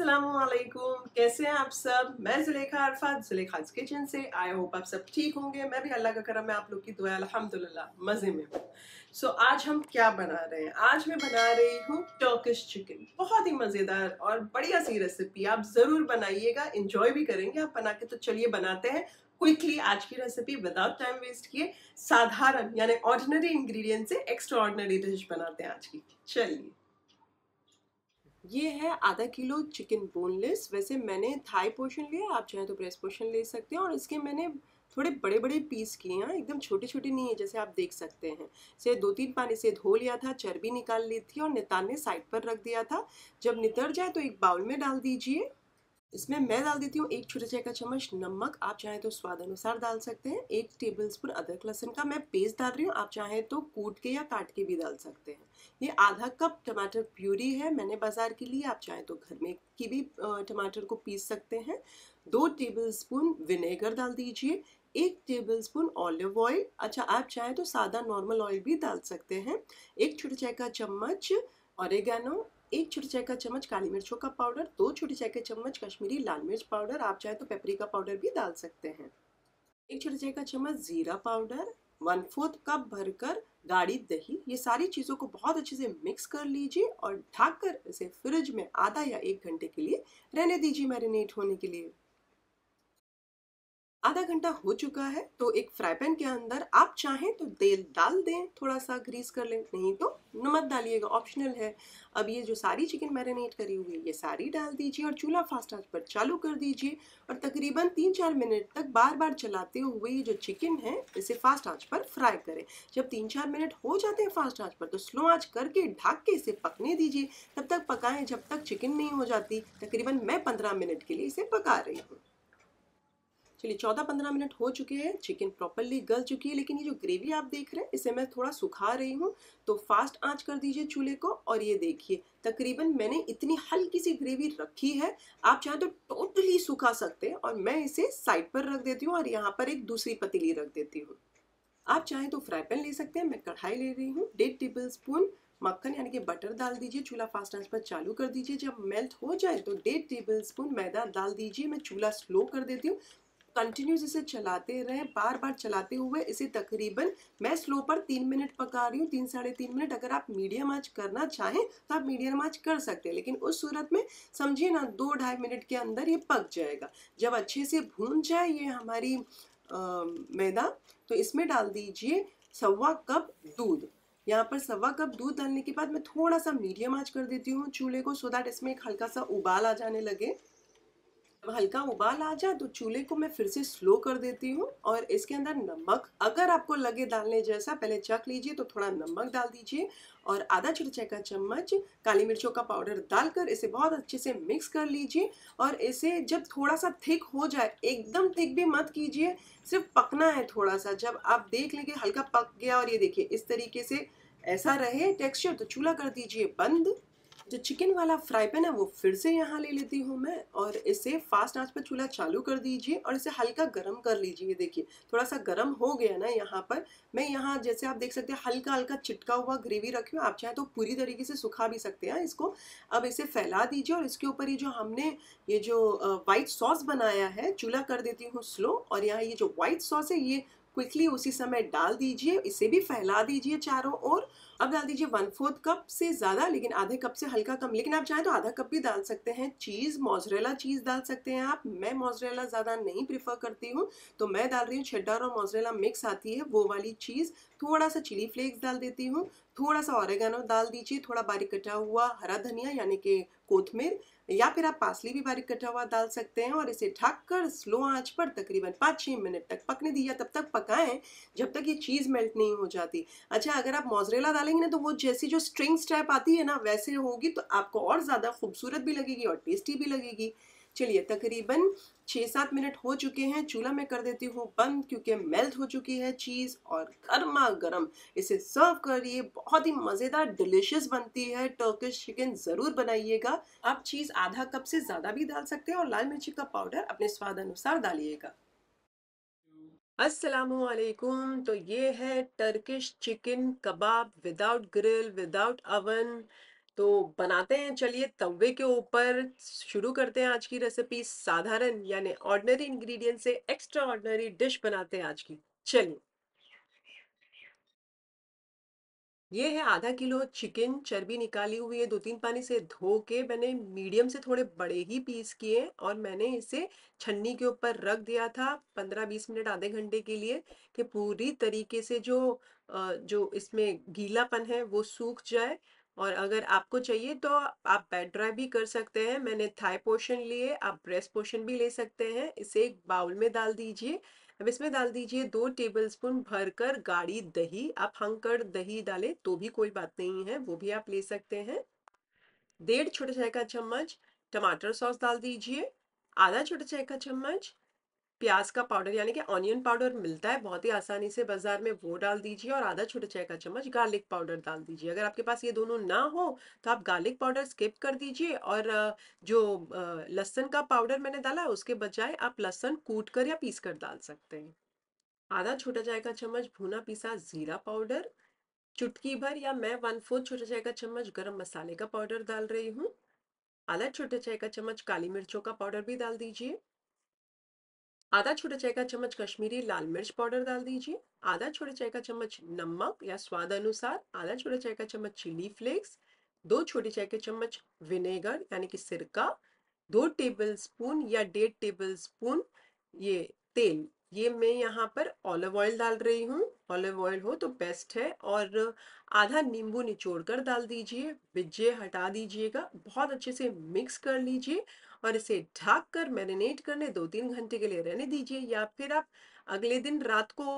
असलकुम कैसे हैं आप सब मैं जुलेखा अरफात जुलेखाज किचन से आई होप आप सब ठीक होंगे मैं भी अल्लाह का करम मैं आप लोग की दुआ अलहमदुल्ला मज़े में हूँ सो so, आज हम क्या बना रहे हैं आज मैं बना रही हूँ टर्किश चिकन बहुत ही मज़ेदार और बढ़िया सी रेसिपी आप ज़रूर बनाइएगा इंजॉय भी करेंगे आप बना के तो चलिए बनाते हैं क्विकली आज की रेसिपी विदाउट टाइम वेस्ट किए साधारण यानी ऑर्डिनरी इंग्रीडियंट से एक्स्ट्रा डिश बनाते हैं आज की चलिए ये है आधा किलो चिकन बोनलेस वैसे मैंने थाई पोर्शन लिया आप चाहें तो ब्रेस्ट पोर्शन ले सकते हैं और इसके मैंने थोड़े बड़े बड़े पीस किए हैं एकदम छोटे छोटे नहीं है जैसे आप देख सकते हैं इसे दो तीन पानी से धो लिया था चर्बी निकाल ली थी और नितान ने साइड पर रख दिया था जब नितर जाए तो एक बाउल में डाल दीजिए इसमें मैं डाल देती हूँ एक छोटे चाय का चम्मच नमक आप चाहें तो स्वाद अनुसार डाल सकते हैं एक टेबल स्पून अदरक लहसुन का मैं पेस्ट डाल रही हूँ आप चाहें तो कूट के या काट के भी डाल सकते हैं ये आधा कप टमाटर प्यूरी है मैंने बाजार के लिए आप चाहें तो घर में की भी टमाटर को पीस सकते हैं दो टेबल स्पून विनेगर डाल दीजिए एक टेबल स्पून ऑलिव ऑयल अच्छा आप चाहें तो सादा नॉर्मल ऑयल भी डाल सकते हैं एक छोटे चाय का चम्मच ऑरेगानो एक छोटी चाय का चम्मच काली मिर्चों का पाउडर दो छोटी चाय के चम्मच कश्मीरी लाल मिर्च पाउडर आप चाहे तो पेपरी का पाउडर भी डाल सकते हैं एक छोटी चाय का चम्मच जीरा पाउडर वन फोर्थ कप भरकर गाढ़ी दही ये सारी चीज़ों को बहुत अच्छे से मिक्स कर लीजिए और ढाक कर इसे फ्रिज में आधा या एक घंटे के लिए रहने दीजिए मैरिनेट होने के लिए आधा घंटा हो चुका है तो एक फ्राई पैन के अंदर आप चाहें तो तेल डाल दें थोड़ा सा ग्रीस कर लें नहीं तो नमक डालिएगा ऑप्शनल है अब ये जो सारी चिकन मैरिनेट करी हुई है ये सारी डाल दीजिए और चूल्हा फास्ट आंच पर चालू कर दीजिए और तकरीबन तीन चार मिनट तक बार बार चलाते हुए ये जो चिकन है इसे फास्ट आंच पर फ्राई करें जब तीन चार मिनट हो जाते हैं फास्ट आंच पर तो स्लो आंच करके ढक के इसे पकने दीजिए तब तक पकाएं जब तक चिकन नहीं हो जाती तकरीबन मैं पंद्रह मिनट के लिए इसे पका रही हूँ उसके लिए 14-15 मिनट हो चुके हैं चिकन प्रॉपरली गल चुकी है लेकिन ये जो ग्रेवी आप देख रहे हैं इसे मैं थोड़ा सुखा रही हूँ तो फास्ट आँच कर दीजिए चूल्हे को और ये देखिए तकरीबन मैंने इतनी हल्की सी ग्रेवी रखी है आप चाहें तो टोटली सुखा सकते हैं और मैं इसे साइड पर रख देती हूँ और यहाँ पर एक दूसरी पतीली रख देती हूँ आप चाहें तो फ्राई पैन ले सकते हैं मैं कढ़ाई ले रही हूँ डेढ़ टेबल स्पून मक्खन यानी कि बटर डाल दीजिए चूल्हा फास्ट आंच पर चालू कर दीजिए जब मेल्ट हो जाए तो डेढ़ टेबल स्पून मैदा डाल दीजिए मैं चूल्हा स्लो कर देती हूँ कंटिन्यूस इसे चलाते रहे बार बार चलाते हुए इसे तकरीबन मैं स्लो पर तीन मिनट पका रही हूँ तीन साढ़े तीन मिनट अगर आप मीडियम आंच करना चाहें तो आप मीडियम आज कर सकते हैं लेकिन उस सूरत में समझिए ना दो ढाई मिनट के अंदर ये पक जाएगा जब अच्छे से भून जाए ये हमारी आ, मैदा तो इसमें डाल दीजिए सवा कप दूध यहाँ पर सवा कप दूध डालने के बाद मैं थोड़ा सा मीडियम आज कर देती हूँ चूल्हे को सो दैट इसमें एक हल्का सा उबाल आ जाने लगे हल्का उबाल आ जाए तो चूल्हे को मैं फिर से स्लो कर देती हूँ और इसके अंदर नमक अगर आपको लगे डालने जैसा पहले चख लीजिए तो थोड़ा नमक डाल दीजिए और आधा छोटा चाय का चम्मच काली मिर्चों का पाउडर डालकर इसे बहुत अच्छे से मिक्स कर लीजिए और इसे जब थोड़ा सा थिक हो जाए एकदम थिक भी मत कीजिए सिर्फ पकना है थोड़ा सा जब आप देख लेंगे हल्का पक गया और ये देखिए इस तरीके से ऐसा रहे टेक्सचर तो चूल्हा कर दीजिए बंद जो चिकन वाला फ्राई पैन है वो फिर से यहाँ ले लेती हूँ मैं और इसे फास्ट आंच पर चूल्हा चालू कर दीजिए और इसे हल्का गर्म कर लीजिए देखिए थोड़ा सा गर्म हो गया ना यहाँ पर मैं यहाँ जैसे आप देख सकते हैं हल्का हल्का चिटका हुआ ग्रेवी रखी आप चाहें तो पूरी तरीके से सुखा भी सकते हैं इसको अब इसे फैला दीजिए और इसके ऊपर ये जो हमने ये जो वाइट सॉस बनाया है चूल्हा कर देती हूँ स्लो और यहाँ ये जो व्हाइट सॉस है ये क्विकली उसी समय डाल दीजिए इसे भी फैला दीजिए चारों ओर अब डाल दीजिए वन फोर्थ कप से ज़्यादा लेकिन आधे कप से हल्का कम लेकिन आप चाहें तो आधा कप भी डाल सकते हैं चीज़ मोजरेला चीज़ डाल सकते हैं आप मैं मोजरेला ज़्यादा नहीं प्रिफर करती हूँ तो मैं डाल रही हूँ छेडार और मोजरेला मिक्स आती है वो वाली चीज़ थोड़ा सा चिली फ्लेक्स डाल देती हूँ थोड़ा सा ऑरेगानो डाल दीजिए थोड़ा बारीक कटा हुआ हरा धनिया यानी कि कोथमीर या फिर आप पासली भी बारीक कटा हुआ डाल सकते हैं और इसे ढक कर स्लो आंच पर तकरीबन पाँच छः मिनट तक पकने दीजिए तब तक पकाएं जब तक ये चीज़ मेल्ट नहीं हो जाती अच्छा अगर आप मोजरेला डालेंगे ना तो वो जैसी जो स्ट्रिंग्स टाइप आती है ना वैसे होगी तो आपको और ज़्यादा खूबसूरत भी लगेगी और टेस्टी भी लगेगी चलिए तकरीबन छः सात मिनट हो चुके हैं चूल्हा मैं कर देती हूँ बंद क्योंकि मेल्ट हो चुकी है चीज़ और गर्मा गर्म इसे सर्व करिए बहुत ही मज़ेदार डिलिशियस बनती है टर्किश चिकन ज़रूर बनाइएगा आप चीज़ आधा कप से ज़्यादा भी डाल सकते हैं और लाल मिर्ची का पाउडर अपने स्वाद अनुसार डालिएगा असलकुम तो ये है Turkish chicken kebab without grill without oven तो बनाते हैं चलिए तवे के ऊपर शुरू करते हैं आज की रेसिपी साधारण यानी ऑर्डनरी इंग्रेडिएंट से एक्स्ट्रा ऑर्डनरी डिश बनाते हैं आज की चलिए ये है आधा किलो चिकन चर्बी निकाली हुई है दो तीन पानी से धो के मैंने मीडियम से थोड़े बड़े ही पीस किए और मैंने इसे छन्नी के ऊपर रख दिया था पंद्रह बीस मिनट आधे घंटे के लिए कि पूरी तरीके से जो जो इसमें गीलापन है वो सूख जाए और अगर आपको चाहिए तो आप बेड ड्राई भी कर सकते हैं मैंने थाई पोर्शन लिए आप ब्रेस्ट पोर्शन भी ले सकते हैं इसे एक बाउल में डाल दीजिए अब इसमें डाल दीजिए दो टेबल स्पून भर कर गाढ़ी दही आप हंकर दही डालें तो भी कोई बात नहीं है वो भी आप ले सकते हैं डेढ़ छोटे चाय का चम्मच टमाटर सॉस डाल दीजिए आधा छोटे चाय का चम्मच प्याज का पाउडर यानी कि ऑनियन पाउडर मिलता है बहुत ही आसानी से बाजार में वो डाल दीजिए और आधा छोटे चाय का चम्मच गार्लिक पाउडर डाल दीजिए अगर आपके पास ये दोनों ना हो तो आप गार्लिक पाउडर स्किप कर दीजिए और जो लहसन का पाउडर मैंने डाला है उसके बजाय आप लहसन कूट कर या पीस कर डाल सकते हैं आधा छोटा चाय का चम्मच भुना पीसा जीरा पाउडर चुटकी भर या मैं वन फोर्थ छोटा चाय का चम्मच गर्म मसाले का पाउडर डाल रही हूँ आधा छोटे चाय का चम्मच काली मिर्चों का पाउडर भी डाल दीजिए आधा छोटा चाय का चम्मच कश्मीरी लाल मिर्च पाउडर डाल दीजिए आधा छोटा चाय का चम्मच नमक या स्वाद अनुसार आधा छोटा चाय का चम्मच चिली फ्लेक्स दो छोटे चाय के चम्मच विनेगर यानी कि सिरका दो टेबल स्पून या डेढ़ टेबल स्पून ये तेल ये मैं यहाँ पर ऑलिव ऑयल डाल रही हूँ ऑलिव ऑयल हो तो बेस्ट है और आधा नींबू निचोड़ कर डाल दीजिए बिज्जे हटा दीजिएगा बहुत अच्छे से मिक्स कर लीजिए और इसे ढाक कर मैरिनेट करने दो तीन घंटे के लिए रहने दीजिए या फिर आप अगले दिन रात को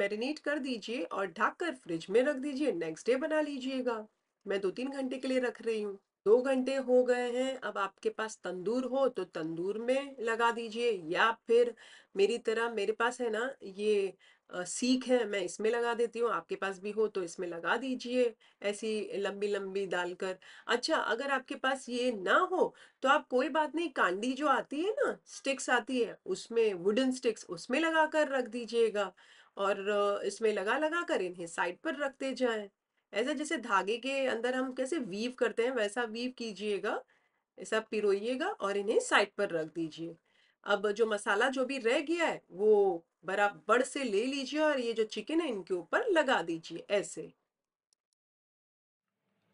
मैरिनेट कर दीजिए और ढाक कर फ्रिज में रख दीजिए नेक्स्ट डे बना लीजिएगा मैं दो तीन घंटे के लिए रख रही हूँ दो घंटे हो गए हैं अब आपके पास तंदूर हो तो तंदूर में लगा दीजिए या फिर मेरी तरह मेरे पास है ना ये सीख है मैं इसमें लगा देती हूँ आपके पास भी हो तो इसमें लगा दीजिए ऐसी लंबी लंबी डालकर अच्छा अगर आपके पास ये ना हो तो आप कोई बात नहीं कांडी जो आती है ना स्टिक्स आती है उसमें वुडन स्टिक्स उसमें लगा कर रख दीजिएगा और इसमें लगा लगा कर इन्हें साइड पर रखते जाएं ऐसा जैसे धागे के अंदर हम कैसे वीव करते हैं वैसा वीव कीजिएगा ऐसा पिरोइएगा और इन्हें साइड पर रख दीजिए अब जो मसाला जो भी रह गया है वो बराबर से ले लीजिए और ये जो चिकन है इनके ऊपर लगा दीजिए ऐसे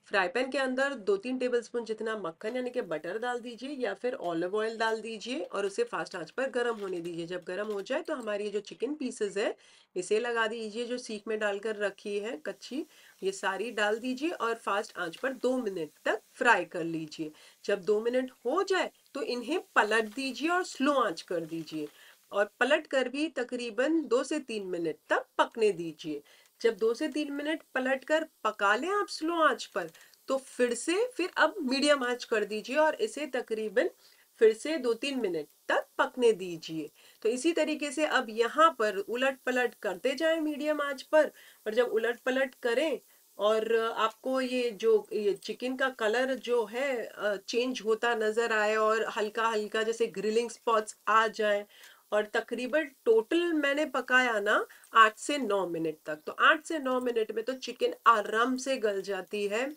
फ्राई पैन के अंदर दो तीन टेबल स्पून जितना मक्खन यानी कि बटर डाल दीजिए या फिर ऑलिव ऑयल डाल दीजिए और उसे फास्ट आंच पर गर्म होने दीजिए जब गर्म हो जाए तो हमारी ये जो चिकन पीसेस है इसे लगा दीजिए जो सीख में डालकर रखी है कच्ची ये सारी डाल दीजिए और फास्ट आंच पर दो मिनट तक फ्राई कर लीजिए जब दो मिनट हो जाए तो इन्हें पलट दीजिए और स्लो आंच कर दीजिए और पलट कर भी तकरीबन दो से तीन मिनट तक पकने दीजिए जब दो से तीन मिनट पलट कर पका लें आप स्लो आंच पर तो फिर से फिर अब मीडियम आंच कर दीजिए और इसे तकरीबन फिर से दो तीन मिनट तक पकने दीजिए तो इसी तरीके से अब यहाँ पर उलट पलट करते जाएं मीडियम आंच पर और जब उलट पलट करें और आपको ये जो ये चिकन का कलर जो है चेंज होता नज़र आए और हल्का हल्का जैसे ग्रिलिंग स्पॉट्स आ जाए और तकरीबन टोटल मैंने पकाया ना आठ से नौ मिनट तक तो आठ से नौ मिनट में तो चिकन आराम से गल जाती है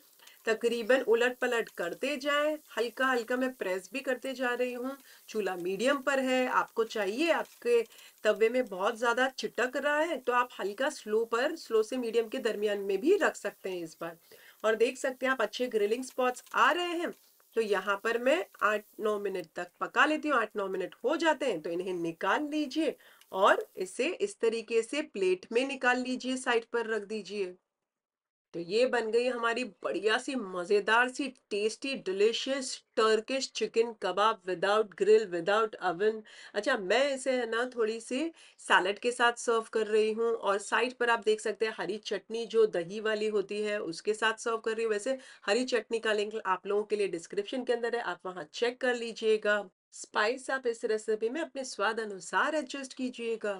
तकरीबन उलट पलट करते जाएं हल्का हल्का मैं प्रेस भी करते जा रही हूँ चूल्हा मीडियम पर है आपको चाहिए आपके तवे में बहुत ज़्यादा चिटक रहा है तो आप हल्का स्लो पर स्लो से मीडियम के दरमियान में भी रख सकते हैं इस बार और देख सकते हैं आप अच्छे ग्रिलिंग स्पॉट्स आ रहे हैं तो यहाँ पर मैं आठ नौ मिनट तक पका लेती हूँ आठ नौ मिनट हो जाते हैं तो इन्हें निकाल लीजिए और इसे इस तरीके से प्लेट में निकाल लीजिए साइड पर रख दीजिए तो ये बन गई हमारी बढ़िया सी मज़ेदार सी tasty delicious Turkish chicken kebab without grill without oven अच्छा मैं इसे है ना थोड़ी सी सैलड के साथ सर्व कर रही हूँ और साइड पर आप देख सकते हैं हरी चटनी जो दही वाली होती है उसके साथ सर्व कर रही हूँ वैसे हरी चटनी का लिंक आप लोगों के लिए डिस्क्रिप्शन के अंदर है आप वहाँ चेक कर लीजिएगा स्पाइस आप इस रेसिपी में अपने स्वाद अनुसार एडजस्ट कीजिएगा